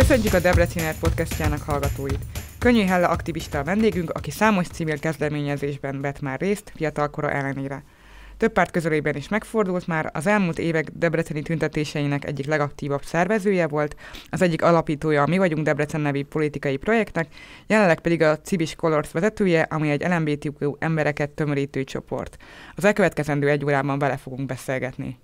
Köszöntjük a Debreciner podcastjának hallgatóit. Könnyű Helle aktivista a vendégünk, aki számos civil kezdeményezésben vett már részt fiatalkora ellenére. Több párt közelében is megfordult már, az elmúlt évek debreceni tüntetéseinek egyik legaktívabb szervezője volt, az egyik alapítója a Mi vagyunk Debrecen nevű politikai projektnek, jelenleg pedig a Civis Colors vezetője, ami egy LMBTQ embereket tömörítő csoport. Az elkövetkezendő egy órában vele fogunk beszélgetni.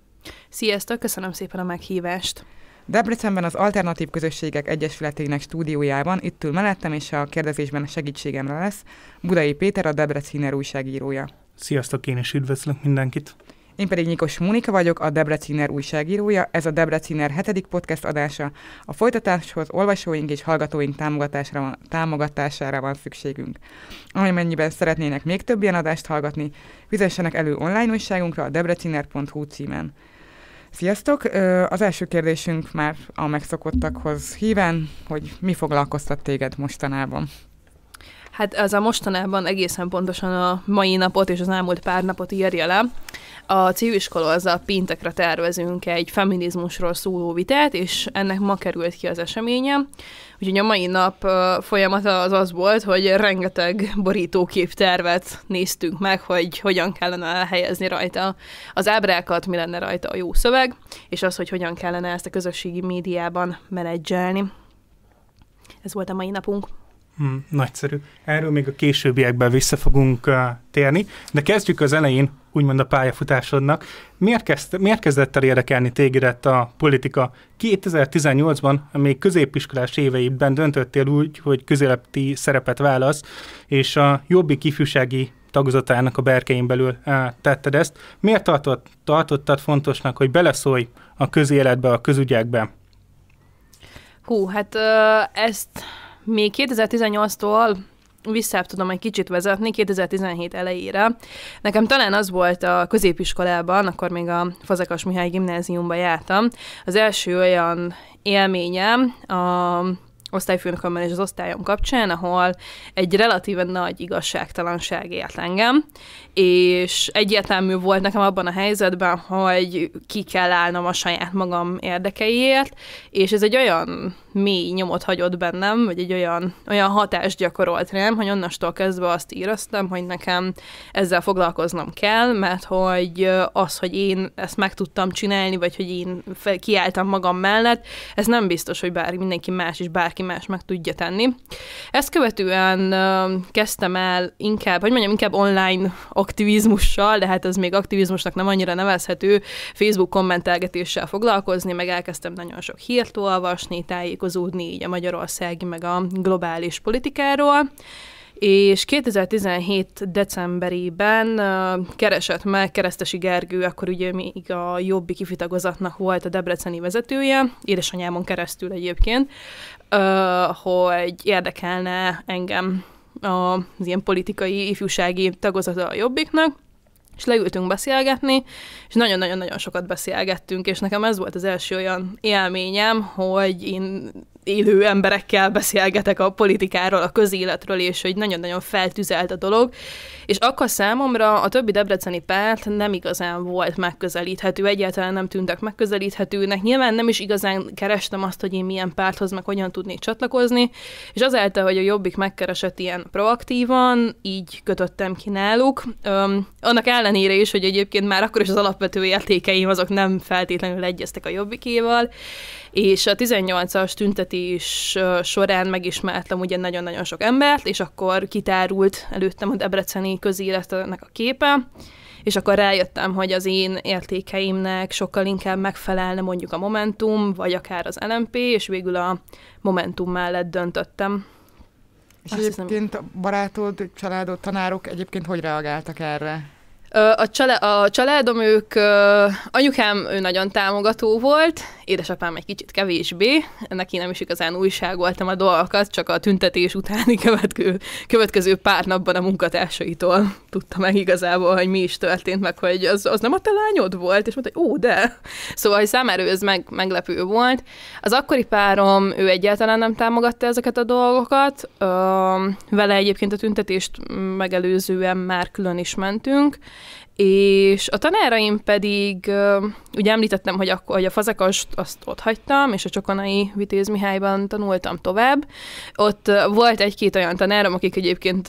Sziasztok, köszönöm szépen a meghívást! Debrecenben az Alternatív Közösségek Egyesületének stúdiójában itt ül mellettem, és a kérdezésben a segítségemre lesz Budai Péter, a Debreciner újságírója. Sziasztok, én is üdvözlök mindenkit! Én pedig Nyikos Mónika vagyok, a Debreciner újságírója, ez a Debreciner hetedik podcast adása. A folytatáshoz olvasóink és hallgatóink támogatásra van, támogatására van szükségünk. Amennyiben szeretnének még több ilyen adást hallgatni, fizessenek elő online újságunkra a debreciner.hu címen. Sziasztok! Az első kérdésünk már a megszokottakhoz híven, hogy mi foglalkoztat téged mostanában? Hát ez a mostanában egészen pontosan a mai napot és az elmúlt pár napot írja le. A civiskola az a péntekre tervezünk egy feminizmusról szóló vitát, és ennek ma került ki az eseménye. Úgyhogy a mai nap folyamata az az volt, hogy rengeteg borítókép tervet néztünk meg, hogy hogyan kellene elhelyezni rajta az ábrákat, mi lenne rajta a jó szöveg, és az, hogy hogyan kellene ezt a közösségi médiában menedzselni. Ez volt a mai napunk. Hmm, nagyszerű. Erről még a későbbiekben vissza fogunk uh, térni, de kezdjük az elején, úgymond a pályafutásodnak. Miért, kezd, miért kezdett el érdekelni tégedet a politika? 2018-ban, még középiskolás éveiben döntöttél úgy, hogy közéleti szerepet válasz, és a jobbik ifjúsági tagozatának a berkein belül uh, tetted ezt. Miért tartott, tartottad fontosnak, hogy beleszólj a közéletbe, a közügyekbe? Hú, hát ö, ezt még 2018-tól vissza tudom egy kicsit vezetni 2017 elejére. Nekem talán az volt a középiskolában, akkor még a Fazekas Mihály gimnáziumban jártam, az első olyan élményem a osztályfőnökömmel és az osztályom kapcsán, ahol egy relatíven nagy igazságtalanság élt engem, és egyértelmű volt nekem abban a helyzetben, hogy ki kell állnom a saját magam érdekeiért, és ez egy olyan mély nyomot hagyott bennem, vagy egy olyan, olyan hatást gyakorolt rám, hogy onnastól kezdve azt íreztem, hogy nekem ezzel foglalkoznom kell, mert hogy az, hogy én ezt meg tudtam csinálni, vagy hogy én kiálltam magam mellett, ez nem biztos, hogy bár mindenki más is bár bárki más meg tudja tenni. Ezt követően kezdtem el inkább, hogy mondjam, inkább online aktivizmussal, de hát ez még aktivizmusnak nem annyira nevezhető, Facebook kommentelgetéssel foglalkozni, meg elkezdtem nagyon sok hírt olvasni, tájékozódni így a magyarországi, meg a globális politikáról és 2017 decemberében keresett meg Keresztesi Gergő, akkor ugye még a jobbi kifitagozatnak volt a debreceni vezetője, édesanyámon keresztül egyébként, hogy érdekelne engem az ilyen politikai, ifjúsági tagozata a jobbiknak, és leültünk beszélgetni, és nagyon-nagyon-nagyon sokat beszélgettünk, és nekem ez volt az első olyan élményem, hogy én élő emberekkel beszélgetek a politikáról, a közéletről, és hogy nagyon-nagyon feltüzelt a dolog, és akkor számomra a többi debreceni párt nem igazán volt megközelíthető, egyáltalán nem tűntek megközelíthetőnek, nyilván nem is igazán kerestem azt, hogy én milyen párthoz meg hogyan tudnék csatlakozni, és azáltal, hogy a Jobbik megkeresett ilyen proaktívan, így kötöttem ki náluk, Öm, annak ellenére is, hogy egyébként már akkor is az alapvető értékeim azok nem feltétlenül egyeztek a Jobbikéval, és a 18-as tünteti is során megismertem ugye nagyon-nagyon sok embert, és akkor kitárult előttem a debreceni közéletnek a képe, és akkor rájöttem, hogy az én értékeimnek sokkal inkább megfelelne mondjuk a Momentum, vagy akár az LMP, és végül a Momentum mellett döntöttem. És Azt egyébként hiszem... a barátod, családod, tanárok egyébként hogy reagáltak erre? A, csalá- a családom, ők, anyukám ő nagyon támogató volt, édesapám egy kicsit kevésbé, neki nem is igazán újságoltam a dolgokat, csak a tüntetés utáni következő, következő pár napban a munkatársaitól tudta meg igazából, hogy mi is történt, meg hogy az, az nem a te lányod volt, és mondta, hogy ó, de. Szóval, hogy számára ez meg, meglepő volt. Az akkori párom, ő egyáltalán nem támogatta ezeket a dolgokat, vele egyébként a tüntetést megelőzően már külön is mentünk, és a tanáraim pedig, ugye említettem, hogy, akkor, hogy a fazekast azt ott hagytam, és a Csokonai Vitéz Mihályban tanultam tovább. Ott volt egy-két olyan tanárom, akik egyébként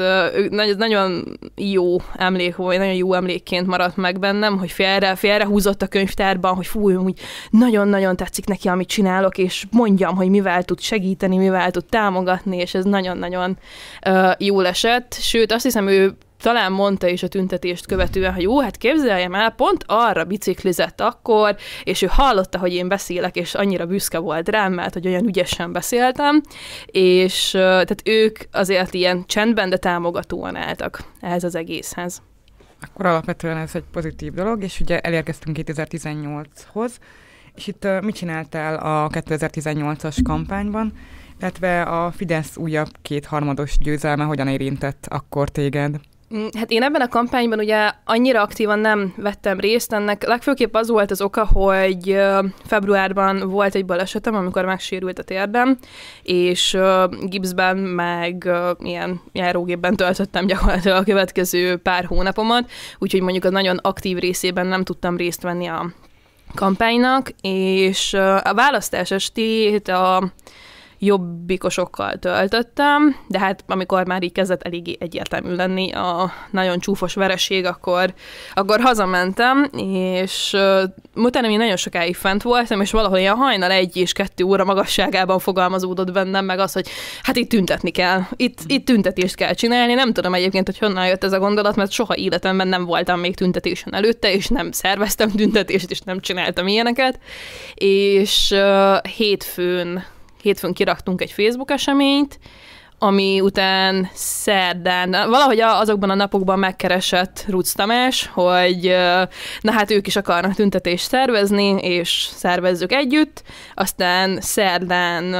nagyon jó emlék, vagy nagyon jó emlékként maradt meg bennem, hogy félre, félre húzott a könyvtárban, hogy fúj, úgy nagyon-nagyon tetszik neki, amit csinálok, és mondjam, hogy mivel tud segíteni, mivel tud támogatni, és ez nagyon-nagyon jó esett. Sőt, azt hiszem, ő talán mondta is a tüntetést követően, hogy jó, hát képzeljem el, pont arra biciklizett akkor, és ő hallotta, hogy én beszélek, és annyira büszke volt rám, mert hogy olyan ügyesen beszéltem, és tehát ők azért ilyen csendben, de támogatóan álltak ehhez az egészhez. Akkor alapvetően ez egy pozitív dolog, és ugye elérkeztünk 2018-hoz, és itt mit csináltál a 2018-as kampányban, illetve a Fidesz újabb kétharmados győzelme hogyan érintett akkor téged? Mm, hát én ebben a kampányban ugye annyira aktívan nem vettem részt, ennek legfőképp az volt az oka, hogy februárban volt egy balesetem, amikor megsérült a térdem, és gipszben meg ilyen járógépben töltöttem gyakorlatilag a következő pár hónapomat, úgyhogy mondjuk a nagyon aktív részében nem tudtam részt venni a kampánynak, és a választás estét a jobbikosokkal töltöttem, de hát amikor már így kezdett eléggé egyértelmű lenni a nagyon csúfos vereség, akkor, akkor hazamentem, és uh, utána én nagyon sokáig fent voltam, és valahol ilyen hajnal egy és kettő óra magasságában fogalmazódott bennem meg az, hogy hát itt tüntetni kell, itt, itt tüntetést kell csinálni. Nem tudom egyébként, hogy honnan jött ez a gondolat, mert soha életemben nem voltam még tüntetésen előtte, és nem szerveztem tüntetést, és nem csináltam ilyeneket. És uh, hétfőn hétfőn kiraktunk egy Facebook eseményt, ami után szerdán, valahogy azokban a napokban megkeresett Ruc Tamás, hogy na hát ők is akarnak tüntetést szervezni, és szervezzük együtt. Aztán szerdán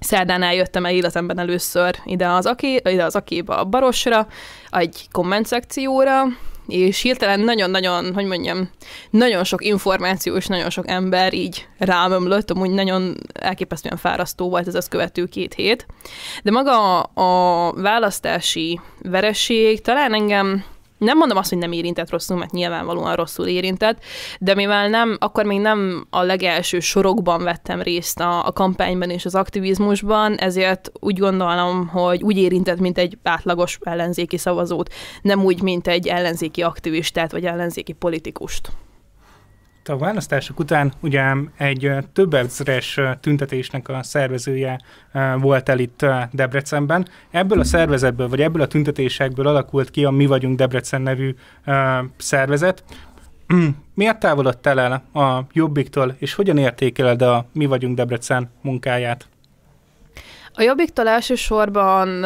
Szerdán eljöttem el életemben először ide az, aké, ide az akéba a Barosra, egy komment szekcióra, és hirtelen nagyon-nagyon, hogy mondjam, nagyon sok információ és nagyon sok ember így rám ömlött, amúgy nagyon elképesztően fárasztó volt ez az követő két hét. De maga a választási vereség talán engem nem mondom azt, hogy nem érintett rosszul, mert nyilvánvalóan rosszul érintett, de mivel nem, akkor még nem a legelső sorokban vettem részt a, a kampányban és az aktivizmusban, ezért úgy gondolom, hogy úgy érintett, mint egy átlagos ellenzéki szavazót, nem úgy, mint egy ellenzéki aktivistát vagy ellenzéki politikust a választások után ugye egy több ezres tüntetésnek a szervezője volt el itt Debrecenben. Ebből a szervezetből, vagy ebből a tüntetésekből alakult ki a Mi vagyunk Debrecen nevű szervezet. Miért távolodtál el a Jobbiktól, és hogyan értékeled a Mi vagyunk Debrecen munkáját? A jobbiktól elsősorban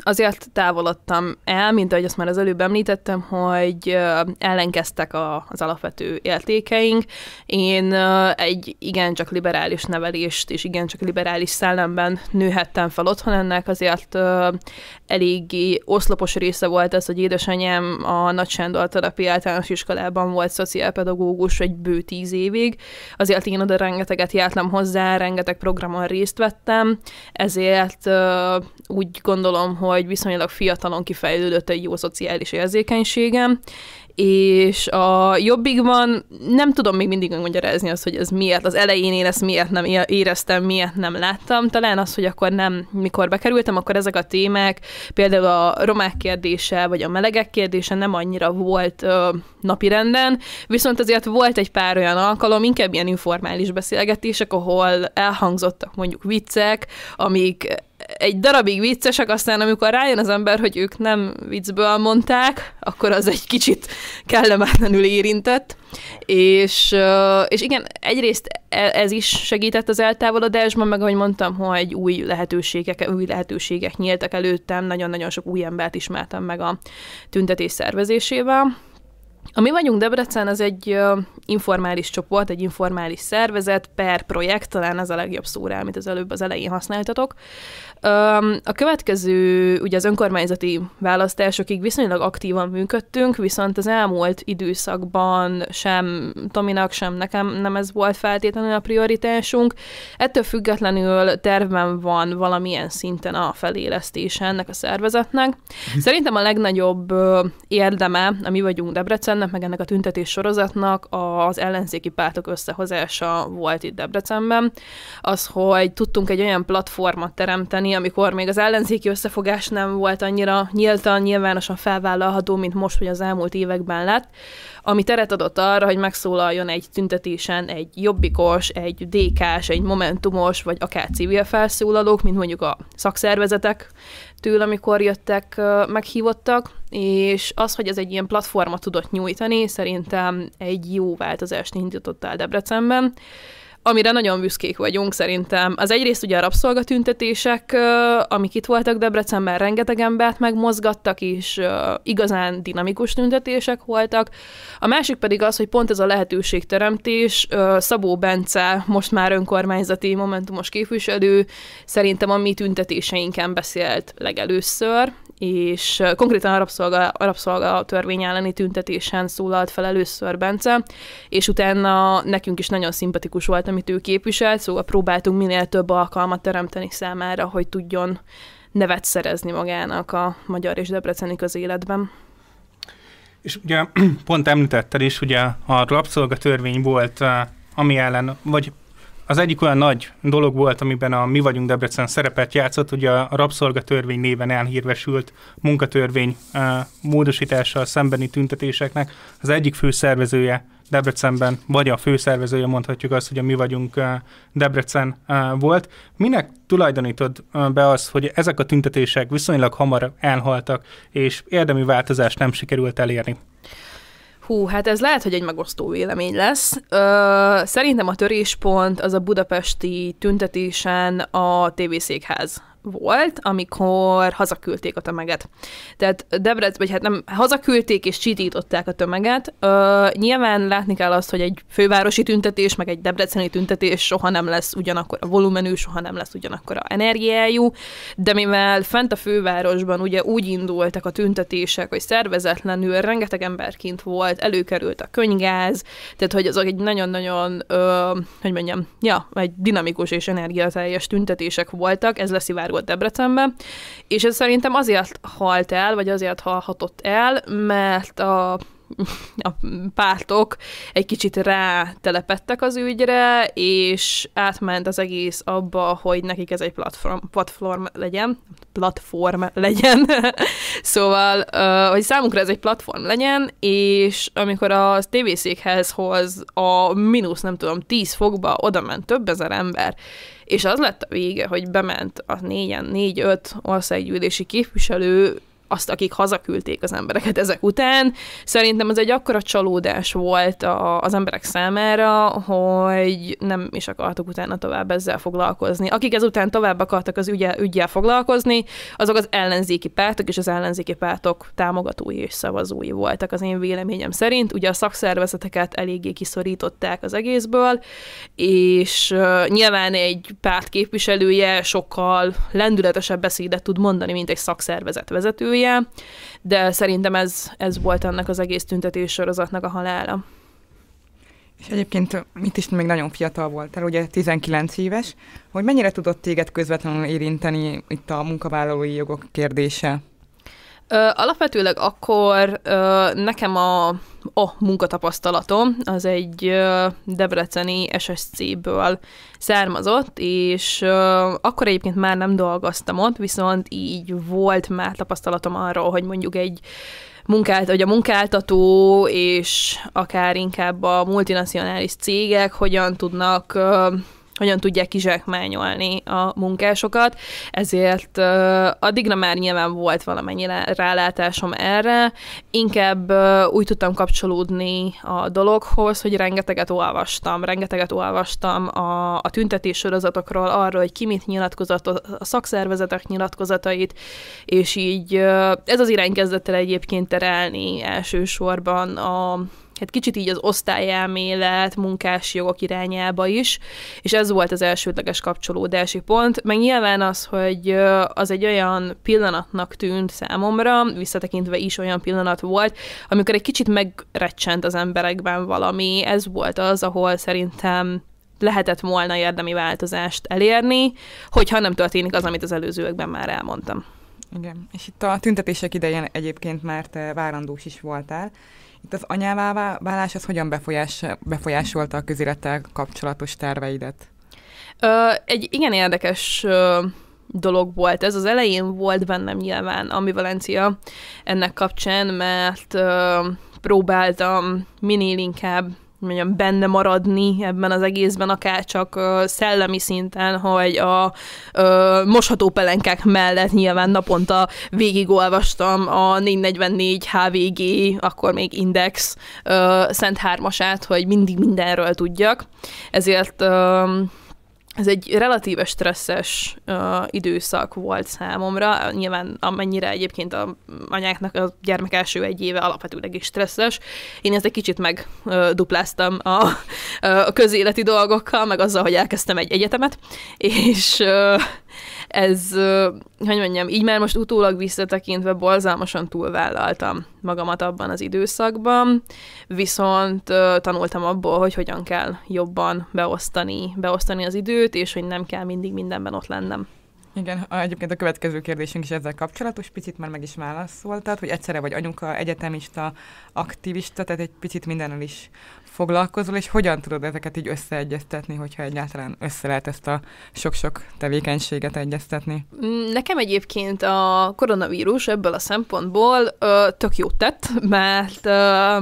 azért távolodtam el, mint ahogy azt már az előbb említettem, hogy ellenkeztek az alapvető értékeink. Én egy igencsak liberális nevelést és igencsak liberális szellemben nőhettem fel otthon ennek, azért eléggé oszlopos része volt ez, hogy édesanyám a Nagy Sándor Terapi általános iskolában volt szociálpedagógus egy bő tíz évig, azért én oda rengeteget jártam hozzá, rengeteg programon részt vettem, ez ezért úgy gondolom, hogy viszonylag fiatalon kifejlődött egy jó szociális érzékenységem, és a jobbikban nem tudom még mindig megmagyarázni azt, hogy ez miért. Az elején én ezt miért nem éreztem, miért nem láttam. Talán az, hogy akkor nem, mikor bekerültem, akkor ezek a témák, például a romák kérdése, vagy a melegek kérdése nem annyira volt ö, napirenden, viszont azért volt egy pár olyan alkalom, inkább ilyen informális beszélgetések, ahol elhangzottak mondjuk viccek, amik egy darabig viccesek, aztán amikor rájön az ember, hogy ők nem viccből mondták, akkor az egy kicsit kellemetlenül érintett. És, és igen, egyrészt e, ez is segített az eltávolodásban, meg ahogy mondtam, hogy új lehetőségek, új lehetőségek nyíltak előttem, nagyon-nagyon sok új embert ismertem meg a tüntetés szervezésével. A Mi vagyunk Debrecen az egy informális csoport, egy informális szervezet per projekt, talán ez a legjobb szóra, amit az előbb az elején használtatok. A következő, ugye az önkormányzati választásokig viszonylag aktívan működtünk, viszont az elmúlt időszakban sem Tominak, sem nekem nem ez volt feltétlenül a prioritásunk. Ettől függetlenül tervben van valamilyen szinten a felélesztés ennek a szervezetnek. Mhm. Szerintem a legnagyobb érdeme, ami vagyunk Debrecennek, meg ennek a tüntetés sorozatnak az ellenzéki pártok összehozása volt itt Debrecenben, az, hogy tudtunk egy olyan platformot teremteni, amikor még az ellenzéki összefogás nem volt annyira nyíltan, nyilvánosan felvállalható, mint most, hogy az elmúlt években lett, ami teret adott arra, hogy megszólaljon egy tüntetésen egy jobbikos, egy DK-s, egy momentumos, vagy akár civil felszólalók, mint mondjuk a szakszervezetek től, amikor jöttek, meghívottak, és az, hogy ez egy ilyen platforma tudott nyújtani, szerintem egy jó változást indított el Debrecenben amire nagyon büszkék vagyunk szerintem. Az egyrészt ugye a rabszolgatüntetések, amik itt voltak Debrecenben, rengeteg embert megmozgattak, és igazán dinamikus tüntetések voltak. A másik pedig az, hogy pont ez a lehetőségteremtés, Szabó Bence, most már önkormányzati momentumos képviselő, szerintem a mi tüntetéseinken beszélt legelőször, és konkrétan a rabszolga, a rabszolga törvény elleni tüntetésen szólalt fel először Bence, és utána nekünk is nagyon szimpatikus volt, amit ő képviselt, szóval próbáltunk minél több alkalmat teremteni számára, hogy tudjon nevet szerezni magának a magyar és debreceni közéletben. És ugye pont említetted is, ugye a rabszolgatörvény volt, eh, ami ellen, vagy az egyik olyan nagy dolog volt, amiben a Mi vagyunk Debrecen szerepet játszott, ugye a rabszolgatörvény néven elhírvesült munkatörvény eh, módosítással szembeni tüntetéseknek az egyik fő szervezője Debrecenben, vagy a főszervezője mondhatjuk azt, hogy a mi vagyunk eh, Debrecen eh, volt. Minek tulajdonítod eh, be az, hogy ezek a tüntetések viszonylag hamar elhaltak, és érdemi változást nem sikerült elérni? Hú, hát ez lehet, hogy egy megosztó vélemény lesz. Ö, szerintem a töréspont az a budapesti tüntetésen a tévészékház volt, amikor hazaküldték a tömeget. Tehát Debrecen, vagy hát nem, hazaküldték és csitították a tömeget. Ö, nyilván látni kell azt, hogy egy fővárosi tüntetés, meg egy debreceni tüntetés soha nem lesz ugyanakkor a volumenű, soha nem lesz ugyanakkor a energiájú, de mivel fent a fővárosban ugye úgy indultak a tüntetések, hogy szervezetlenül rengeteg emberként volt, előkerült a könygáz, tehát hogy azok egy nagyon-nagyon, ö, hogy mondjam, ja, egy dinamikus és energiateljes tüntetések voltak, ez lesz volt Debrecenben, és ez szerintem azért halt el, vagy azért halhatott el, mert a a pártok egy kicsit rá telepettek az ügyre, és átment az egész abba, hogy nekik ez egy platform, platform legyen, platform legyen, szóval, hogy számunkra ez egy platform legyen, és amikor a tévészékhez hoz a mínusz, nem tudom, 10 fokba oda ment több ezer ember, és az lett a vége, hogy bement a négyen, négy-öt országgyűlési képviselő azt, akik hazaküldték az embereket ezek után. Szerintem ez egy akkora csalódás volt a, az emberek számára, hogy nem is akartuk utána tovább ezzel foglalkozni. Akik ezután tovább akartak az ügyel, ügyel foglalkozni, azok az ellenzéki pártok és az ellenzéki pártok támogatói és szavazói voltak az én véleményem szerint. Ugye a szakszervezeteket eléggé kiszorították az egészből, és nyilván egy párt képviselője sokkal lendületesebb beszédet tud mondani, mint egy szakszervezet vezető szereplője, de szerintem ez, ez volt annak az egész tüntetés sorozatnak a halála. És egyébként mit is még nagyon fiatal voltál, ugye 19 éves, hogy mennyire tudott téged közvetlenül érinteni itt a munkavállalói jogok kérdése? Ö, alapvetőleg akkor ö, nekem a, a munkatapasztalatom az egy ö, debreceni SSC-ből származott, és ö, akkor egyébként már nem dolgoztam ott, viszont így volt már tapasztalatom arról, hogy mondjuk egy munkált, hogy a munkáltató és akár inkább a multinacionális cégek hogyan tudnak ö, hogyan tudják kizsákmányolni a munkásokat, ezért uh, addigra már nyilván volt valamennyi rálátásom erre, inkább uh, úgy tudtam kapcsolódni a dologhoz, hogy rengeteget olvastam, rengeteget olvastam a, a tüntetés sorozatokról, arról, hogy ki mit nyilatkozott, a szakszervezetek nyilatkozatait, és így uh, ez az irány kezdett el egyébként terelni elsősorban a, hát kicsit így az osztályelmélet, munkási jogok irányába is, és ez volt az elsődleges kapcsolódási pont, meg nyilván az, hogy az egy olyan pillanatnak tűnt számomra, visszatekintve is olyan pillanat volt, amikor egy kicsit megrecsent az emberekben valami, ez volt az, ahol szerintem lehetett volna érdemi változást elérni, hogyha nem történik az, amit az előzőekben már elmondtam. Igen, és itt a tüntetések idején egyébként már te várandós is voltál, itt az anyává válás, az hogyan befolyás, befolyásolta a közélettel kapcsolatos terveidet? Ö, egy igen érdekes ö, dolog volt ez. Az elején volt bennem nyilván ambivalencia ennek kapcsán, mert ö, próbáltam minél inkább mondjam, benne maradni ebben az egészben, akár csak szellemi szinten, hogy a mosható pelenkák mellett nyilván naponta végigolvastam a 444 HVG, akkor még Index Szent Hármasát, hogy mindig mindenről tudjak. Ezért ez egy relatíve stresszes uh, időszak volt számomra, nyilván amennyire egyébként a anyáknak a gyermek első egy éve alapvetőleg is stresszes. Én ezt egy kicsit megdupláztam uh, a, uh, a közéleti dolgokkal, meg azzal, hogy elkezdtem egy egyetemet, és uh, ez, hogy mondjam, így már most utólag visszatekintve borzalmasan túlvállaltam magamat abban az időszakban, viszont tanultam abból, hogy hogyan kell jobban beosztani, beosztani az időt, és hogy nem kell mindig mindenben ott lennem. Igen, egyébként a következő kérdésünk is ezzel kapcsolatos, picit már meg is válaszoltad, hogy egyszerre vagy anyuka, egyetemista, aktivista, tehát egy picit mindennel is foglalkozol, és hogyan tudod ezeket így összeegyeztetni, hogyha egyáltalán össze lehet ezt a sok-sok tevékenységet egyeztetni? Mm, nekem egyébként a koronavírus ebből a szempontból ö, tök jót tett, mert ö,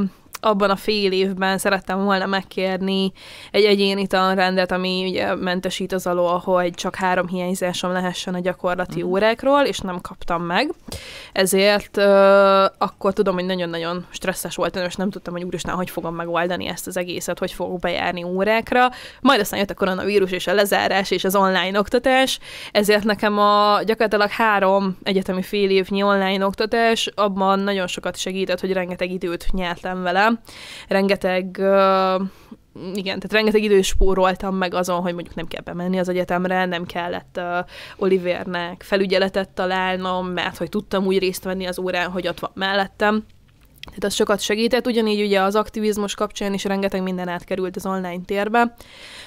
abban a fél évben szerettem volna megkérni egy egyéni tanrendet, ami ugye mentesít az alól, hogy csak három hiányzásom lehessen a gyakorlati mm. órákról, és nem kaptam meg. Ezért uh, akkor tudom, hogy nagyon-nagyon stresszes voltam, és nem tudtam, hogy úristen, hogy fogom megoldani ezt az egészet, hogy fogok bejárni órákra. Majd aztán jött a koronavírus, és a lezárás, és az online oktatás, ezért nekem a gyakorlatilag három egyetemi fél évnyi online oktatás abban nagyon sokat segített, hogy rengeteg időt nyertem vele, Rengeteg igen, tehát rengeteg idő spóroltam meg azon, hogy mondjuk nem kell bemenni az egyetemre, nem kellett uh, Olivernek felügyeletet találnom, mert hogy tudtam úgy részt venni az órán, hogy ott van mellettem. Tehát az sokat segített, ugyanígy ugye az aktivizmus kapcsán is rengeteg minden átkerült az online térbe.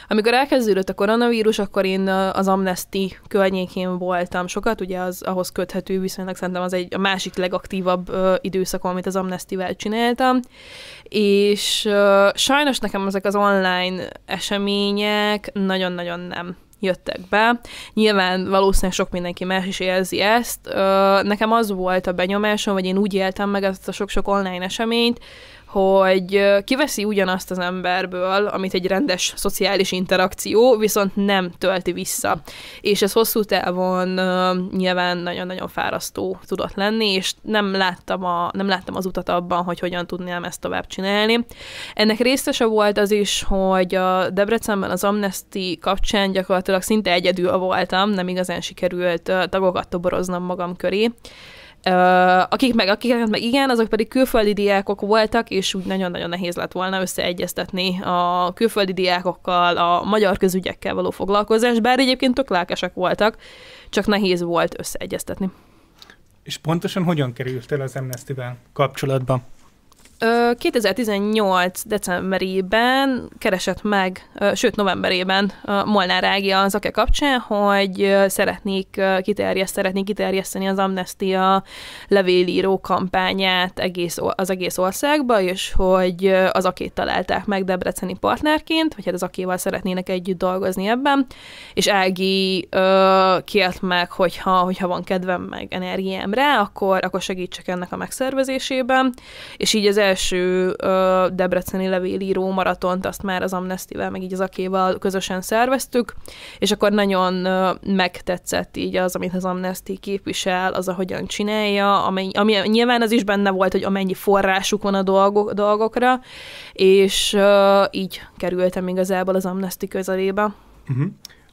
Amikor elkezdődött a koronavírus, akkor én uh, az Amnesty környékén voltam sokat, ugye az ahhoz köthető viszonylag szerintem az egy a másik legaktívabb ö, uh, időszakom, amit az Amnesty-vel csináltam, és ö, uh, sajnos nekem ezek az online események nagyon-nagyon nem jöttek be. Nyilván valószínűleg sok mindenki más is érzi ezt. Nekem az volt a benyomásom, vagy én úgy éltem meg ezt a sok-sok online eseményt, hogy kiveszi ugyanazt az emberből, amit egy rendes szociális interakció, viszont nem tölti vissza. És ez hosszú távon nyilván nagyon-nagyon fárasztó tudott lenni, és nem láttam, a, nem láttam az utat abban, hogy hogyan tudnám ezt tovább csinálni. Ennek részese volt az is, hogy a Debrecenben az Amnesty kapcsán gyakorlatilag szinte egyedül voltam, nem igazán sikerült tagokat toboroznom magam köré, akik meg, akik meg igen, azok pedig külföldi diákok voltak, és úgy nagyon-nagyon nehéz lett volna összeegyeztetni a külföldi diákokkal, a magyar közügyekkel való foglalkozás, bár egyébként tök lelkesek voltak, csak nehéz volt összeegyeztetni. És pontosan hogyan kerültél az amnesty kapcsolatban? 2018 decemberében keresett meg, sőt novemberében Molnár Ági az AKE kapcsán, hogy szeretnék, kiterjeszt, szeretnék kiterjeszteni az Amnestia levélíró kampányát egész, az egész országba, és hogy az akét találták meg debreceni partnerként, vagy hát az akéval szeretnének együtt dolgozni ebben, és Ági kért meg, hogyha, hogyha van kedvem meg energiám rá, akkor, akkor segítsek ennek a megszervezésében, és így az első ö, debreceni levélíró maratont, azt már az Amnestivel, meg így az Akéval közösen szerveztük, és akkor nagyon ö, megtetszett így az, amit az Amnesty képvisel, az, ahogyan csinálja, amely, ami nyilván az is benne volt, hogy amennyi forrásuk van a dolgok, dolgokra, és ö, így kerültem igazából az Amnesty közelébe. Uh-huh.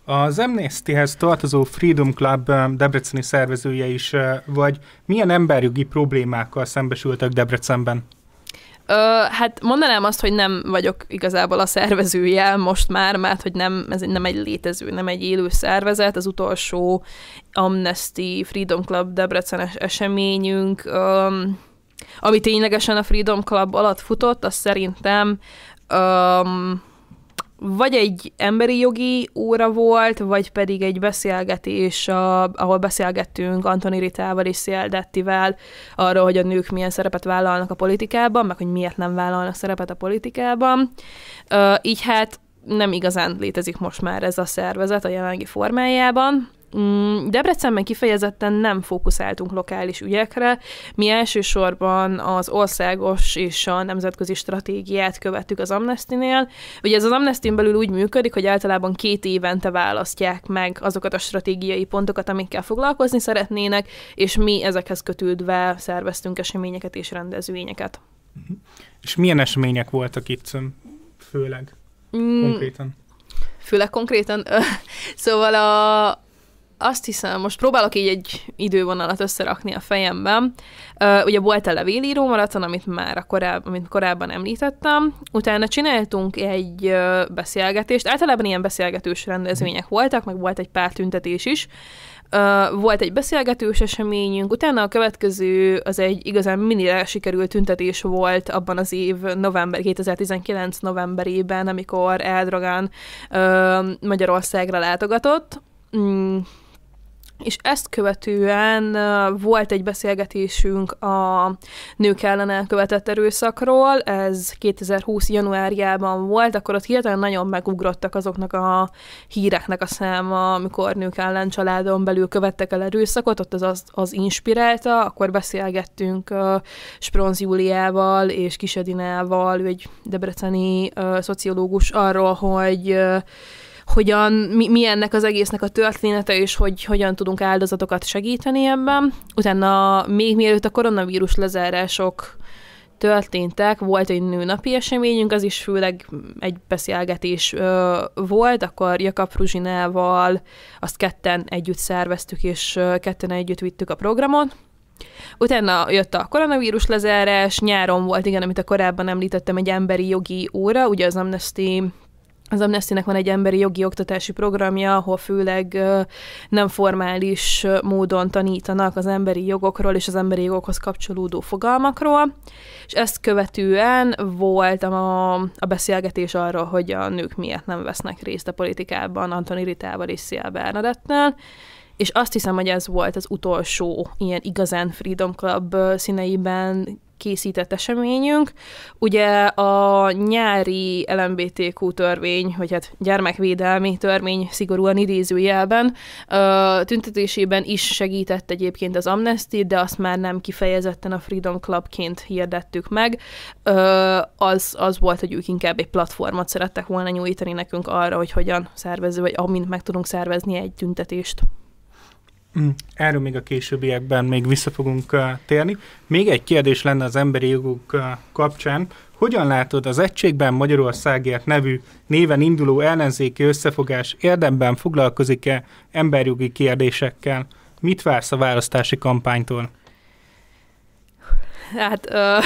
Az Amnestyhez tartozó Freedom Club debreceni szervezője is vagy. Milyen emberjogi problémákkal szembesültek Debrecenben? Ö, hát mondanám azt, hogy nem vagyok igazából a szervezője most már, mert hogy nem, ez nem egy létező, nem egy élő szervezet. Az utolsó Amnesty Freedom Club Debrecenes eseményünk, ö, ami ténylegesen a Freedom Club alatt futott, az szerintem ö, vagy egy emberi jogi óra volt, vagy pedig egy beszélgetés, a, ahol beszélgettünk Antoni Ritával és Széldettivel arról, hogy a nők milyen szerepet vállalnak a politikában, meg hogy miért nem vállalnak szerepet a politikában. Így hát nem igazán létezik most már ez a szervezet a jelenlegi formájában. Mm, Debrecenben kifejezetten nem fókuszáltunk lokális ügyekre, mi elsősorban az országos és a nemzetközi stratégiát követtük az Amnestinél. Ugye ez az Amnestin belül úgy működik, hogy általában két évente választják meg azokat a stratégiai pontokat, amikkel foglalkozni szeretnének, és mi ezekhez kötődve szerveztünk eseményeket és rendezvényeket. Mhm. És milyen események voltak itt mm. főleg? Konkrétan. Mm főleg konkrétan. szóval a, azt hiszem, most próbálok így egy idővonalat összerakni a fejemben. Uh, ugye volt a levélíró maraton, amit már a koráb, amit korábban említettem. Utána csináltunk egy uh, beszélgetést. Általában ilyen beszélgetős rendezvények voltak, meg volt egy pár tüntetés is. Uh, volt egy beszélgetős eseményünk, utána a következő az egy igazán minire sikerült tüntetés volt abban az év november, 2019 novemberében, amikor Erdogan uh, Magyarországra látogatott. Mm és ezt követően volt egy beszélgetésünk a nők ellen elkövetett erőszakról, ez 2020. januárjában volt, akkor ott hirtelen nagyon megugrottak azoknak a híreknek a száma, amikor nők ellen családon belül követtek el erőszakot, ott az, az, az inspirálta, akkor beszélgettünk uh, Spronz Júliával és Kisedinával, egy debreceni uh, szociológus arról, hogy uh, hogyan, mi, mi ennek az egésznek a története, és hogy hogyan tudunk áldozatokat segíteni ebben. Utána még mielőtt a koronavírus lezárások történtek, volt egy nőnapi eseményünk, az is főleg egy beszélgetés ö, volt, akkor Jakab Ruzsinával azt ketten együtt szerveztük, és ö, ketten együtt vittük a programot. Utána jött a koronavírus lezárás, nyáron volt, igen, amit a korábban említettem, egy emberi jogi óra, ugye az Amnesty az Amnestynek van egy emberi jogi oktatási programja, ahol főleg nem formális módon tanítanak az emberi jogokról és az emberi jogokhoz kapcsolódó fogalmakról, és ezt követően volt a, a beszélgetés arról, hogy a nők miért nem vesznek részt a politikában Antoni Ritával és Szia Bernadettel, és azt hiszem, hogy ez volt az utolsó ilyen igazán Freedom Club színeiben készített eseményünk. Ugye a nyári LMBTQ törvény, vagy hát gyermekvédelmi törvény szigorúan idézőjelben tüntetésében is segített egyébként az Amnesty, de azt már nem kifejezetten a Freedom Clubként hirdettük meg. Az, az volt, hogy ők inkább egy platformot szerettek volna nyújtani nekünk arra, hogy hogyan szervező, vagy amint meg tudunk szervezni egy tüntetést. Mm, erről még a későbbiekben még vissza fogunk térni. Még egy kérdés lenne az emberi jogok kapcsán. Hogyan látod az Egységben Magyarországért nevű néven induló ellenzéki összefogás érdemben foglalkozik-e emberjogi kérdésekkel? Mit vársz a választási kampánytól? Hát ö,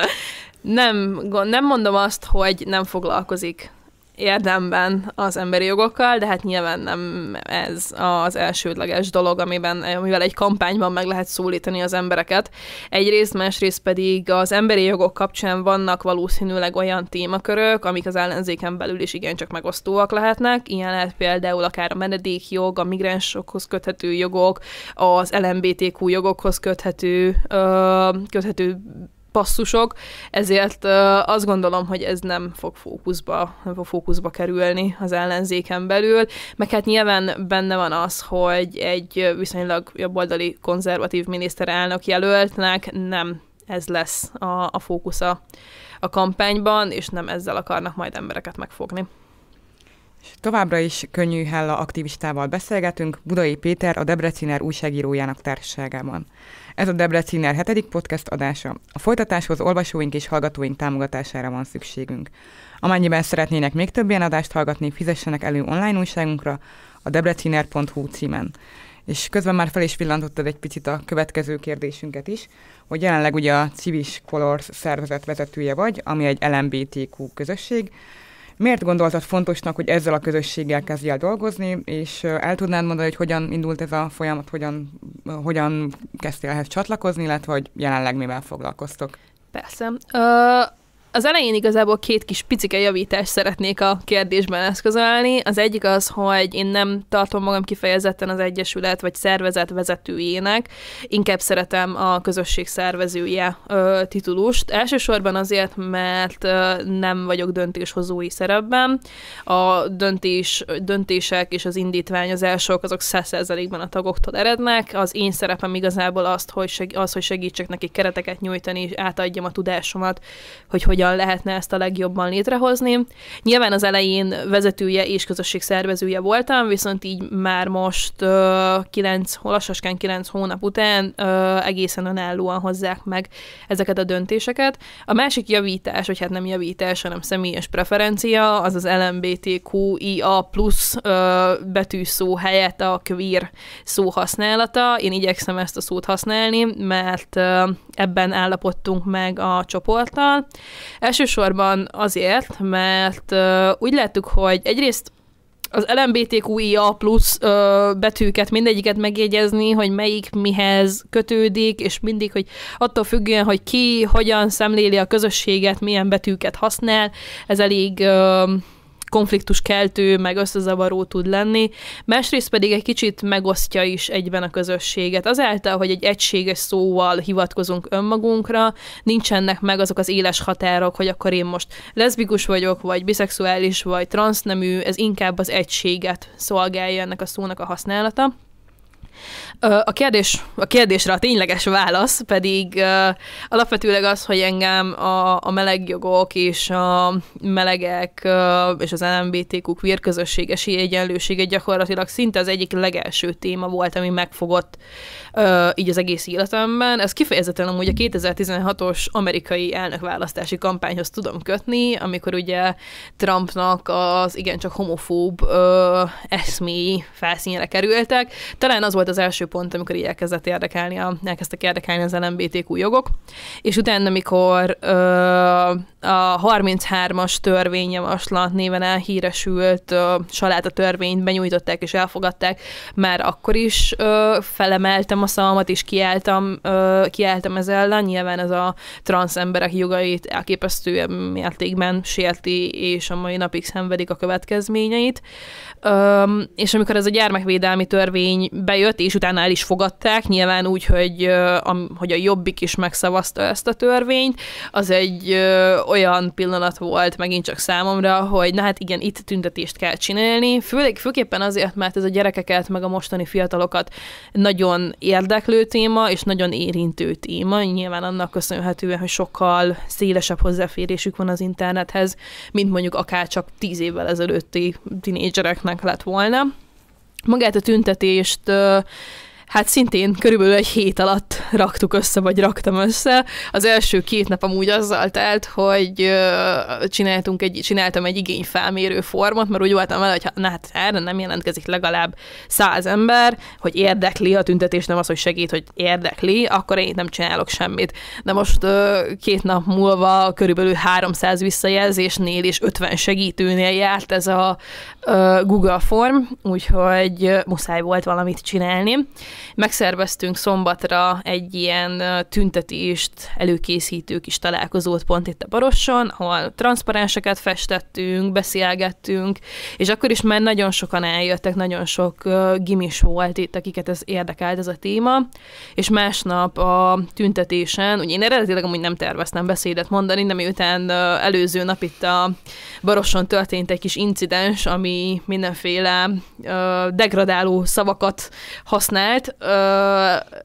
nem, nem mondom azt, hogy nem foglalkozik érdemben az emberi jogokkal, de hát nyilván nem ez az elsődleges dolog, amiben, amivel egy kampányban meg lehet szólítani az embereket. Egyrészt, másrészt pedig az emberi jogok kapcsán vannak valószínűleg olyan témakörök, amik az ellenzéken belül is igencsak megosztóak lehetnek. Ilyen lehet például akár a menedékjog, a migránsokhoz köthető jogok, az LMBTQ jogokhoz köthető, ö, köthető passzusok, ezért azt gondolom, hogy ez nem fog fókuszba, nem fog fókuszba kerülni az ellenzéken belül, meg hát nyilván benne van az, hogy egy viszonylag jobboldali konzervatív miniszterelnök jelöltnek nem ez lesz a, a fókusza a kampányban, és nem ezzel akarnak majd embereket megfogni. Továbbra is Könnyű Hella aktivistával beszélgetünk, Budai Péter a Debreciner újságírójának társaságában. Ez a Debreciner hetedik podcast adása. A folytatáshoz olvasóink és hallgatóink támogatására van szükségünk. Amennyiben szeretnének még több ilyen adást hallgatni, fizessenek elő online újságunkra a debreciner.hu címen. És közben már fel is villantottad egy picit a következő kérdésünket is, hogy jelenleg ugye a Civis Colors szervezet vezetője vagy, ami egy LMBTQ közösség, Miért gondoltad fontosnak, hogy ezzel a közösséggel kezdjél dolgozni, és el tudnád mondani, hogy hogyan indult ez a folyamat, hogyan, hogyan kezdtél ehhez csatlakozni, illetve hogy jelenleg mivel foglalkoztok? Persze az elején igazából két kis picike javítást szeretnék a kérdésben eszközölni. Az egyik az, hogy én nem tartom magam kifejezetten az egyesület vagy szervezet vezetőjének, inkább szeretem a közösség szervezője ö, titulust. Elsősorban azért, mert ö, nem vagyok döntéshozói szerepben. A döntés, döntések és az indítványozások azok százszerzelékben a tagoktól erednek. Az én szerepem igazából azt, hogy seg- az, hogy segítsek nekik kereteket nyújtani, és átadjam a tudásomat, hogy hogyan hogyan lehetne ezt a legjobban létrehozni. Nyilván az elején vezetője és közösségszervezője voltam, viszont így már most ö, lassaskán 9 hónap után ö, egészen önállóan hozzák meg ezeket a döntéseket. A másik javítás, vagy hát nem javítás, hanem személyes preferencia, az az LMBTQIA plusz betűszó helyett a queer szó használata. Én igyekszem ezt a szót használni, mert ebben állapodtunk meg a csoporttal, Elsősorban azért, mert úgy láttuk, hogy egyrészt az LMBTQIA plusz ö, betűket, mindegyiket megjegyezni, hogy melyik mihez kötődik, és mindig, hogy attól függően, hogy ki hogyan szemléli a közösséget, milyen betűket használ, ez elég ö, konfliktuskeltő, meg összezavaró tud lenni, másrészt pedig egy kicsit megosztja is egyben a közösséget. Azáltal, hogy egy egységes szóval hivatkozunk önmagunkra, nincsenek meg azok az éles határok, hogy akkor én most leszbikus vagyok, vagy biszexuális, vagy transznemű, ez inkább az egységet szolgálja ennek a szónak a használata. A, kérdés, a kérdésre a tényleges válasz pedig uh, alapvetőleg az, hogy engem a, a melegjogok és a melegek uh, és az LMBTQ queer közösség egyenlősége gyakorlatilag szinte az egyik legelső téma volt, ami megfogott uh, így az egész életemben. Ez kifejezetten amúgy a 2016-os amerikai elnökválasztási kampányhoz tudom kötni, amikor ugye Trumpnak az igencsak homofób eszméi felszínre kerültek. Talán az volt az első pont, amikor így elkezdett érdekelni, a, elkezdtek érdekelni az LMBTQ jogok, és utána, amikor ö, a 33-as törvényjavaslat néven elhíresült ö, saláta törvényt benyújtották és elfogadták, már akkor is ö, felemeltem a szavamat, és kiálltam, ö, kiálltam ez ellen, nyilván ez a transz emberek jogait elképesztő mértékben sérti, és a mai napig szenvedik a következményeit. Ö, és amikor ez a gyermekvédelmi törvény bejött, között, és utána el is fogadták, nyilván úgy, hogy, hogy a Jobbik is megszavazta ezt a törvényt, az egy olyan pillanat volt megint csak számomra, hogy na hát igen, itt tüntetést kell csinálni, főleg főképpen azért, mert ez a gyerekeket, meg a mostani fiatalokat nagyon érdeklő téma, és nagyon érintő téma, nyilván annak köszönhetően, hogy sokkal szélesebb hozzáférésük van az internethez, mint mondjuk akár csak tíz évvel ezelőtti tinédzsereknek lett volna magát a tüntetést hát szintén körülbelül egy hét alatt raktuk össze, vagy raktam össze. Az első két nap amúgy azzal telt, hogy csináltunk egy, csináltam egy igényfelmérő formát, mert úgy voltam vele, hogy na, hát erre nem jelentkezik legalább száz ember, hogy érdekli a tüntetés, nem az, hogy segít, hogy érdekli, akkor én nem csinálok semmit. De most két nap múlva körülbelül 300 visszajelzésnél és 50 segítőnél járt ez a Google form, úgyhogy muszáj volt valamit csinálni megszerveztünk szombatra egy ilyen tüntetést előkészítő kis találkozót pont itt a Barosson, ahol transzparenseket festettünk, beszélgettünk, és akkor is már nagyon sokan eljöttek, nagyon sok gimis volt itt, akiket ez érdekelt ez a téma, és másnap a tüntetésen, ugye én eredetileg amúgy nem terveztem beszédet mondani, de miután előző nap itt a Barosson történt egy kis incidens, ami mindenféle degradáló szavakat használt,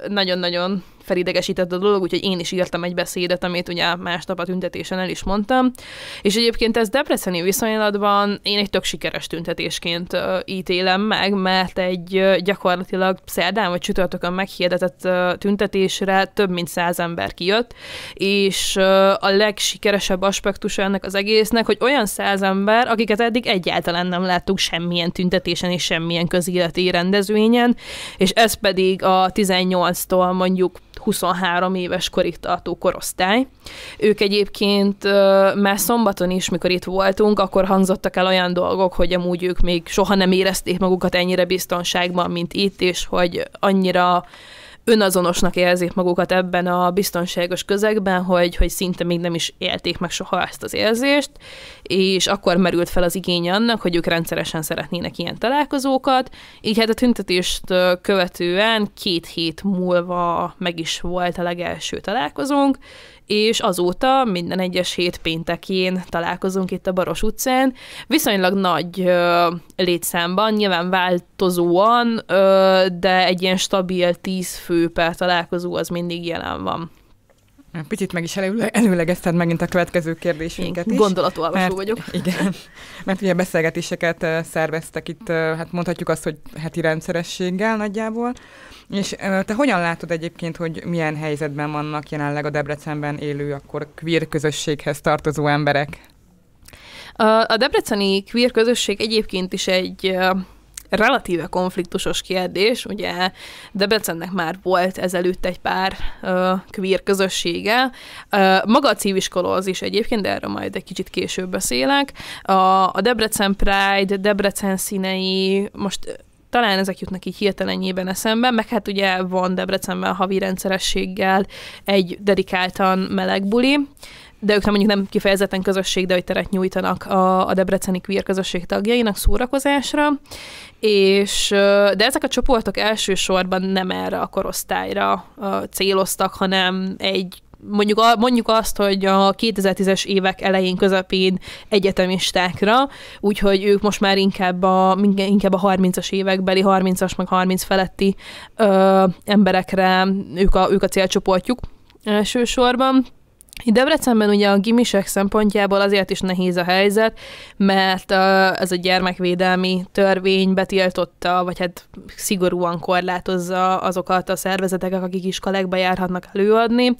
nagyon-nagyon felidegesített a dolog, úgyhogy én is írtam egy beszédet, amit ugye másnap a tüntetésen el is mondtam. És egyébként ez depresszeni viszonylatban én egy tök sikeres tüntetésként ítélem meg, mert egy gyakorlatilag szerdán vagy csütörtökön meghirdetett tüntetésre több mint száz ember kijött, és a legsikeresebb aspektusa ennek az egésznek, hogy olyan száz ember, akiket eddig egyáltalán nem láttuk semmilyen tüntetésen és semmilyen közéleti rendezvényen, és ez pedig a 18-tól mondjuk 23 éves korig tartó korosztály. Ők egyébként már szombaton is, mikor itt voltunk, akkor hangzottak el olyan dolgok, hogy amúgy ők még soha nem érezték magukat ennyire biztonságban, mint itt, és hogy annyira önazonosnak érzik magukat ebben a biztonságos közegben, hogy, hogy szinte még nem is élték meg soha ezt az érzést, és akkor merült fel az igény annak, hogy ők rendszeresen szeretnének ilyen találkozókat, így hát a tüntetést követően két hét múlva meg is volt a legelső találkozónk, és azóta minden egyes hét péntekén találkozunk itt a Baros utcán, viszonylag nagy ö, létszámban, nyilván változóan, ö, de egy ilyen stabil tíz fő per találkozó az mindig jelen van. Picit meg is elő, előlegezted megint a következő kérdésünket Én is. Gondolatolvasó mert, vagyok. Igen, mert ugye beszélgetéseket szerveztek itt, hát mondhatjuk azt, hogy heti rendszerességgel nagyjából. És te hogyan látod egyébként, hogy milyen helyzetben vannak jelenleg a Debrecenben élő, akkor queer közösséghez tartozó emberek? A debreceni queer közösség egyébként is egy relatíve konfliktusos kérdés, ugye Debrecennek már volt ezelőtt egy pár ö, queer közössége. Ö, maga a cíviskola az is egyébként, de erről majd egy kicsit később beszélek. A, a Debrecen Pride, Debrecen színei, most talán ezek jutnak így hirtelenjében eszembe, meg hát ugye van Debrecenben havi rendszerességgel egy dedikáltan meleg buli, de ők nem mondjuk nem kifejezetten közösség, de hogy teret nyújtanak a, a debreceni queer közösség tagjainak szórakozásra, és, de ezek a csoportok elsősorban nem erre a korosztályra céloztak, hanem egy mondjuk, mondjuk azt, hogy a 2010-es évek elején, közepén egyetemistákra, úgyhogy ők most már inkább a, inkább a 30-as évekbeli, 30-as meg 30 feletti ö, emberekre, ők a, ők a célcsoportjuk elsősorban. Debrecenben ugye a gimisek szempontjából azért is nehéz a helyzet, mert ez a gyermekvédelmi törvény betiltotta, vagy hát szigorúan korlátozza azokat a szervezeteket, akik iskolákba járhatnak előadni,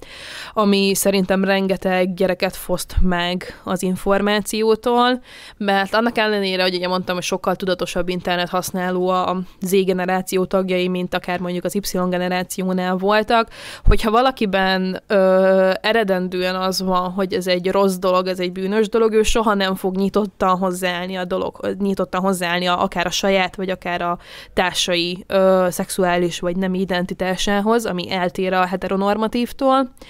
ami szerintem rengeteg gyereket foszt meg az információtól, mert annak ellenére, hogy ugye mondtam, hogy sokkal tudatosabb internet használó a Z generáció tagjai, mint akár mondjuk az Y generációnál voltak, hogyha valakiben ö, eredendő az van, hogy ez egy rossz dolog, ez egy bűnös dolog, ő soha nem fog nyitottan hozzáállni a dolog, nyitottan hozzáállni a, akár a saját, vagy akár a társai ö, szexuális, vagy nem identitásához, ami eltér a heteronormatívtól. Ö,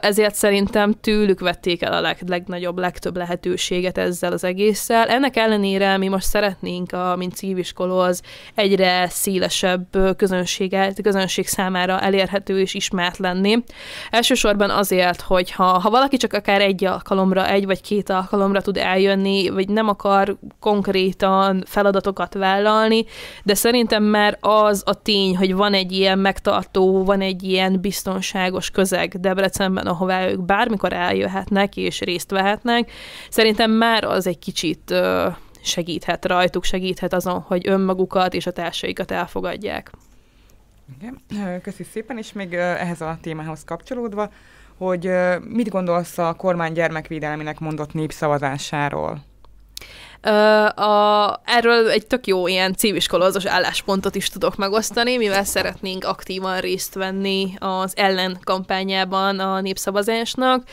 ezért szerintem tőlük vették el a leg, legnagyobb, legtöbb lehetőséget ezzel az egésszel. Ennek ellenére mi most szeretnénk, a, mint az egyre szélesebb közönséget, közönség számára elérhető és ismert lenni. Elsősorban azért, hogy ha, ha valaki csak akár egy alkalomra, egy vagy két alkalomra tud eljönni, vagy nem akar konkrétan feladatokat vállalni, de szerintem már az a tény, hogy van egy ilyen megtartó, van egy ilyen biztonságos közeg Debrecen szemben, ahová ők bármikor eljöhetnek és részt vehetnek, szerintem már az egy kicsit segíthet rajtuk, segíthet azon, hogy önmagukat és a társaikat elfogadják. Igen. Köszi szépen, és még ehhez a témához kapcsolódva, hogy mit gondolsz a kormány gyermekvédelmének mondott népszavazásáról? A, erről egy tök jó ilyen civiskolózos álláspontot is tudok megosztani, mivel szeretnénk aktívan részt venni az ellen kampányában a népszavazásnak.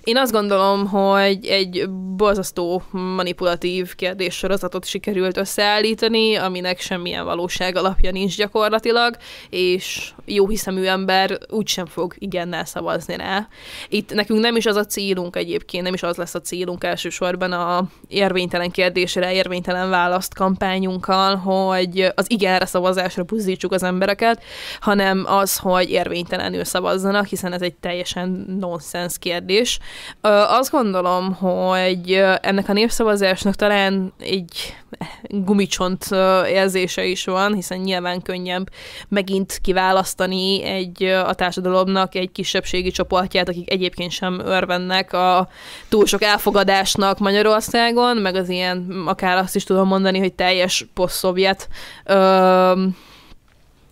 Én azt gondolom, hogy egy borzasztó manipulatív kérdéssorozatot sikerült összeállítani, aminek semmilyen valóság alapja nincs gyakorlatilag, és jó hiszemű ember úgysem fog igennel szavazni rá. Itt nekünk nem is az a célunk egyébként, nem is az lesz a célunk elsősorban a érvénytelen kérdés kérdésre érvénytelen választ kampányunkkal, hogy az igenre szavazásra buzdítsuk az embereket, hanem az, hogy érvénytelenül szavazzanak, hiszen ez egy teljesen nonsens kérdés. Azt gondolom, hogy ennek a népszavazásnak talán egy gumicsont érzése is van, hiszen nyilván könnyebb megint kiválasztani egy a társadalomnak egy kisebbségi csoportját, akik egyébként sem örvennek a túl sok elfogadásnak Magyarországon, meg az ilyen, akár azt is tudom mondani, hogy teljes poszt-szovjet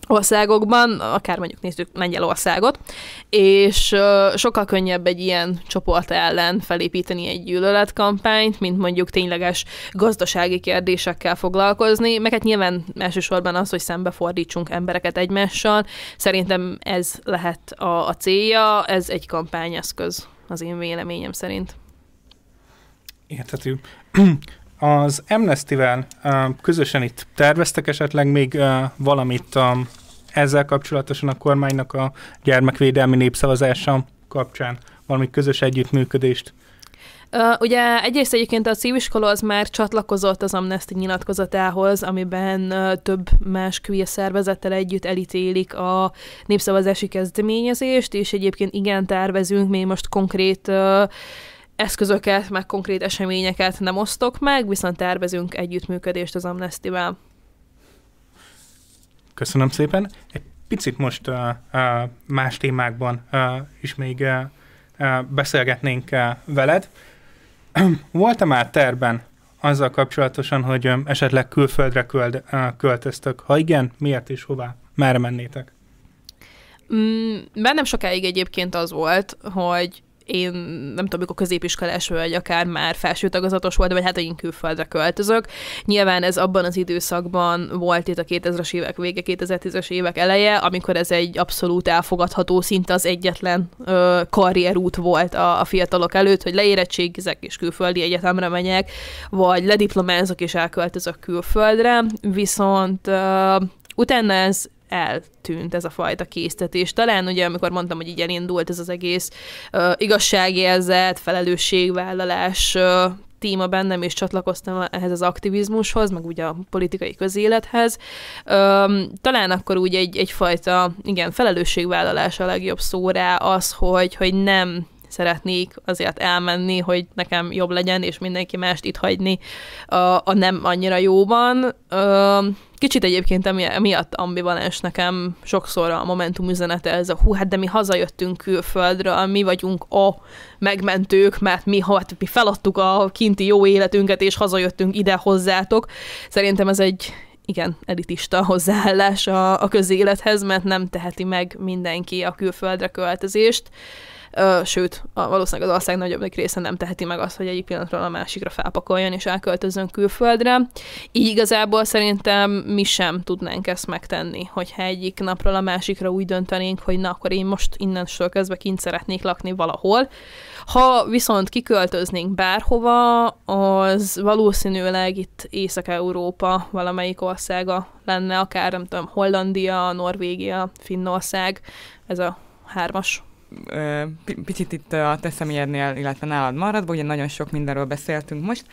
országokban, akár mondjuk nézzük Lengyelországot, és sokkal könnyebb egy ilyen csoport ellen felépíteni egy gyűlöletkampányt, mint mondjuk tényleges gazdasági kérdésekkel foglalkozni, meg hát nyilván elsősorban az, hogy szembefordítsunk embereket egymással, szerintem ez lehet a, a célja, ez egy kampányeszköz az én véleményem szerint. Érthető. az Amnestyvel közösen itt terveztek esetleg még valamit a ezzel kapcsolatosan a kormánynak a gyermekvédelmi népszavazása kapcsán valami közös együttműködést Uh, ugye egyrészt egyébként a civil az már csatlakozott az Amnesty nyilatkozatához, amiben uh, több más queer szervezettel együtt elítélik a népszavazási kezdeményezést, és egyébként igen tervezünk, még most konkrét uh, eszközöket, meg konkrét eseményeket nem osztok meg, viszont tervezünk együttműködést az amnestivel. Köszönöm szépen. Egy picit most uh, uh, más témákban uh, is még uh, uh, beszélgetnénk uh, veled. Volt-e már terben azzal kapcsolatosan, hogy um, esetleg külföldre köld, uh, költöztök? Ha igen, miért és hová? Merre mennétek? Mm, bennem sokáig egyébként az volt, hogy én nem tudom, amikor középiskolás vagy akár már felső tagozatos volt, vagy hát én külföldre költözök. Nyilván ez abban az időszakban volt itt a 2000-es évek vége, 2010-es évek eleje, amikor ez egy abszolút elfogadható, szint az egyetlen ö, karrierút volt a, a fiatalok előtt, hogy leérettségizek és külföldi egyetemre megyek, vagy lediplomázok és elköltözök külföldre, viszont ö, utána ez eltűnt ez a fajta késztetés. Talán ugye, amikor mondtam, hogy így elindult ez az egész uh, igazságérzet, felelősségvállalás uh, téma bennem, és csatlakoztam ehhez az aktivizmushoz, meg ugye a politikai közélethez. Öm, talán akkor úgy egy, egyfajta, igen, felelősségvállalás a legjobb szó rá az, hogy, hogy nem szeretnék azért elmenni, hogy nekem jobb legyen, és mindenki mást itt hagyni a, a nem annyira jóban. Öm, Kicsit egyébként emiatt ambivalens nekem sokszor a Momentum üzenete ez a hú, hát de mi hazajöttünk külföldre, mi vagyunk a megmentők, mert mi, hát mi feladtuk a kinti jó életünket, és hazajöttünk ide hozzátok. Szerintem ez egy igen, elitista hozzáállás a, a közélethez, mert nem teheti meg mindenki a külföldre költözést. Ö, sőt, a, valószínűleg az ország nagyobbik része nem teheti meg azt, hogy egyik pillanatról a másikra felpakoljon és elköltözön külföldre. Így igazából szerintem mi sem tudnánk ezt megtenni, hogyha egyik napról a másikra úgy döntenénk, hogy na, akkor én most innentől kezdve kint szeretnék lakni valahol. Ha viszont kiköltöznénk bárhova, az valószínűleg itt Észak-Európa valamelyik országa lenne, akár nem tudom, Hollandia, Norvégia, Finnország, ez a hármas picit itt a te személyednél, illetve nálad maradva, ugye nagyon sok mindenről beszéltünk most.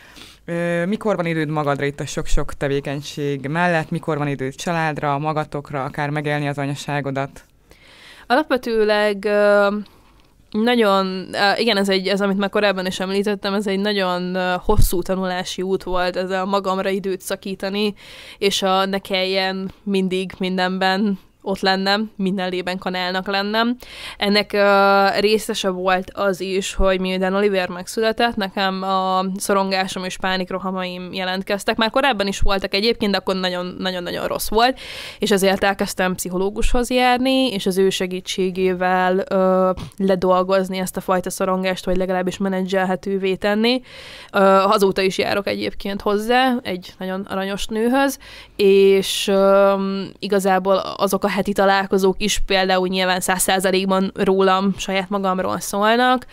Mikor van időd magadra itt a sok-sok tevékenység mellett? Mikor van időd családra, magatokra, akár megélni az anyaságodat? Alapvetőleg nagyon, igen, ez, egy, ez, amit már korábban is említettem, ez egy nagyon hosszú tanulási út volt, ez a magamra időt szakítani, és a ne kelljen mindig mindenben ott lennem, minden lében kanálnak lennem. Ennek uh, részese volt az is, hogy miután Oliver megszületett, nekem a szorongásom és pánikrohamaim jelentkeztek. Már korábban is voltak egyébként, de akkor nagyon-nagyon rossz volt, és ezért elkezdtem pszichológushoz járni, és az ő segítségével uh, ledolgozni ezt a fajta szorongást, vagy legalábbis menedzselhetővé tenni. uh, azóta is járok egyébként hozzá, egy nagyon aranyos nőhöz, és uh, igazából azok a heti találkozók is például nyilván száz százalékban rólam, saját magamról szólnak,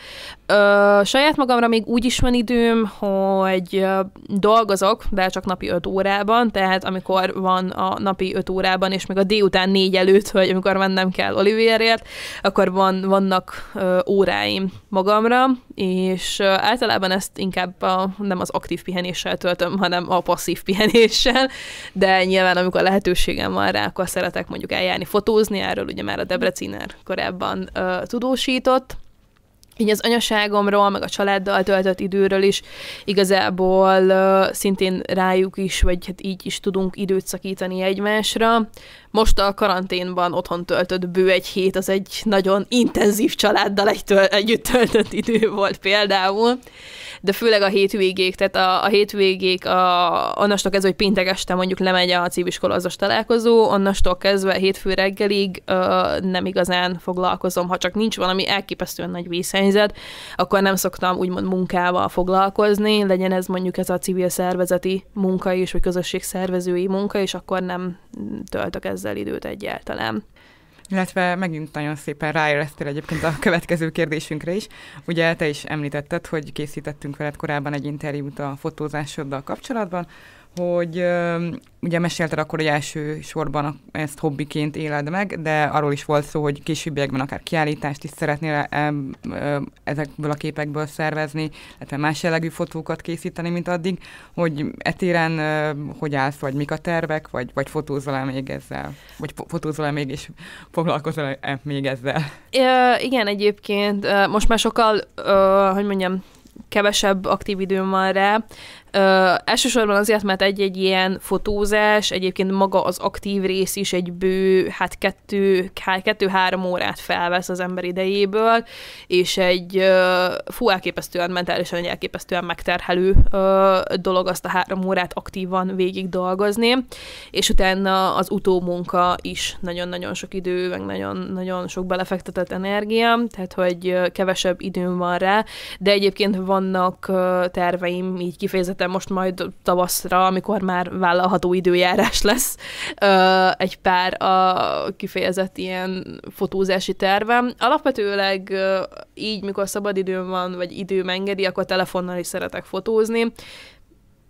Ö, saját magamra még úgy is van időm, hogy dolgozok, de csak napi 5 órában, tehát amikor van a napi 5 órában, és még a délután négy előtt, vagy amikor mennem kell Olivierért, akkor van, vannak ö, óráim magamra, és ö, általában ezt inkább a, nem az aktív pihenéssel töltöm, hanem a passzív pihenéssel, de nyilván amikor lehetőségem van rá, akkor szeretek mondjuk eljárni fotózni, erről ugye már a Debreciner korábban ö, tudósított, így az anyaságomról, meg a családdal töltött időről is igazából uh, szintén rájuk is, vagy hát így is tudunk időt szakítani egymásra. Most a karanténban otthon töltött bő egy hét, az egy nagyon intenzív családdal egy töl- együtt töltött idő volt például de főleg a hétvégék, tehát a, a hétvégék, a, onnastól kezdve, hogy péntek este mondjuk lemegy a civiskolozós találkozó, onnastól kezdve hétfő reggelig ö, nem igazán foglalkozom, ha csak nincs valami elképesztően nagy vészhelyzet, akkor nem szoktam úgymond munkával foglalkozni, legyen ez mondjuk ez a civil szervezeti munka is, vagy közösségszervezői munka, és akkor nem töltök ezzel időt egyáltalán. Illetve megint nagyon szépen ráéreztél egyébként a következő kérdésünkre is. Ugye te is említetted, hogy készítettünk veled korábban egy interjút a fotózásoddal kapcsolatban, hogy ugye mesélted akkor, hogy első sorban ezt hobbiként éled meg, de arról is volt szó, hogy későbbiekben akár kiállítást is szeretnél ezekből a képekből szervezni, illetve más jellegű fotókat készíteni, mint addig, hogy etéren hogy állsz, vagy mik a tervek, vagy, vagy fotózol-e még ezzel, vagy fotózol-e még, és foglalkozol-e e, még ezzel? É, igen, egyébként most már sokkal, hogy mondjam, kevesebb aktív időm van rá, Ö, elsősorban azért, mert egy-egy ilyen fotózás, egyébként maga az aktív rész is egy bő, hát kettő, kettő-három órát felvesz az ember idejéből, és egy ö, fú, elképesztően mentálisan, egy elképesztően megterhelő ö, dolog azt a három órát aktívan végig dolgozni, és utána az utómunka is nagyon-nagyon sok idő, meg nagyon-nagyon sok belefektetett energiám, tehát hogy kevesebb időm van rá, de egyébként vannak terveim így kifejezetten szerintem most majd tavaszra, amikor már vállalható időjárás lesz, egy pár a kifejezett ilyen fotózási tervem. Alapvetőleg így, mikor szabadidőm van, vagy időm engedi, akkor telefonnal is szeretek fotózni,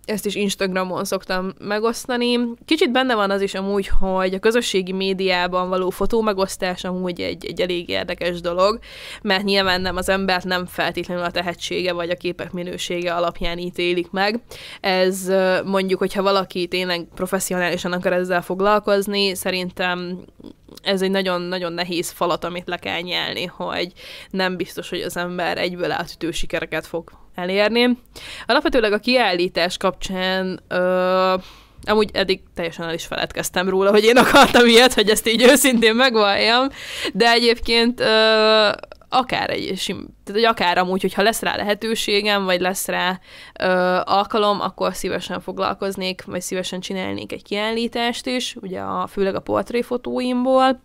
ezt is Instagramon szoktam megosztani. Kicsit benne van az is amúgy, hogy a közösségi médiában való fotó megosztás amúgy egy, egy elég érdekes dolog, mert nyilván nem az embert nem feltétlenül a tehetsége vagy a képek minősége alapján ítélik meg. Ez mondjuk, hogyha valaki tényleg professzionálisan akar ezzel foglalkozni, szerintem ez egy nagyon-nagyon nehéz falat, amit le kell nyelni, hogy nem biztos, hogy az ember egyből átütő sikereket fog elérni. Alapvetőleg a kiállítás kapcsán ö, amúgy eddig teljesen el is feledkeztem róla, hogy én akartam ilyet, hogy ezt így őszintén megvalljam, de egyébként ö, akár egy tehát hogy akár amúgy, hogyha lesz rá lehetőségem, vagy lesz rá ö, alkalom, akkor szívesen foglalkoznék, vagy szívesen csinálnék egy kiállítást is, ugye a, főleg a portréfotóimból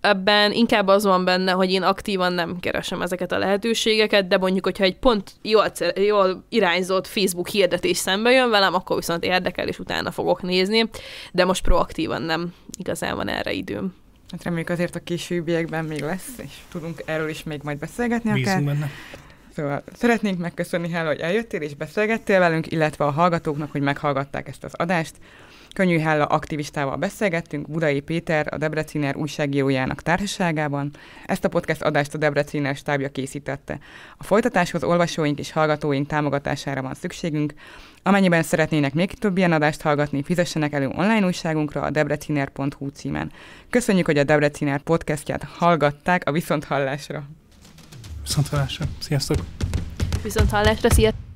ebben inkább az van benne, hogy én aktívan nem keresem ezeket a lehetőségeket, de mondjuk, hogyha egy pont jól, jól irányzott Facebook hirdetés szembe jön velem, akkor viszont érdekel, és utána fogok nézni, de most proaktívan nem igazán van erre időm. Hát reméljük azért a későbbiekben még lesz, és tudunk erről is még majd beszélgetni Bízunk akár. benne. Szóval szeretnénk megköszönni, Hella, hogy eljöttél és beszélgettél velünk, illetve a hallgatóknak, hogy meghallgatták ezt az adást. Könnyű Hálla aktivistával beszélgettünk Budai Péter, a Debreciner újságírójának társaságában. Ezt a podcast adást a Debreciner stábja készítette. A folytatáshoz olvasóink és hallgatóink támogatására van szükségünk. Amennyiben szeretnének még több ilyen adást hallgatni, fizessenek elő online újságunkra a debreciner.hu címen. Köszönjük, hogy a Debreciner podcastját hallgatták a Viszonthallásra. Viszonthallásra. Sziasztok! Viszonthallásra, sziasztok!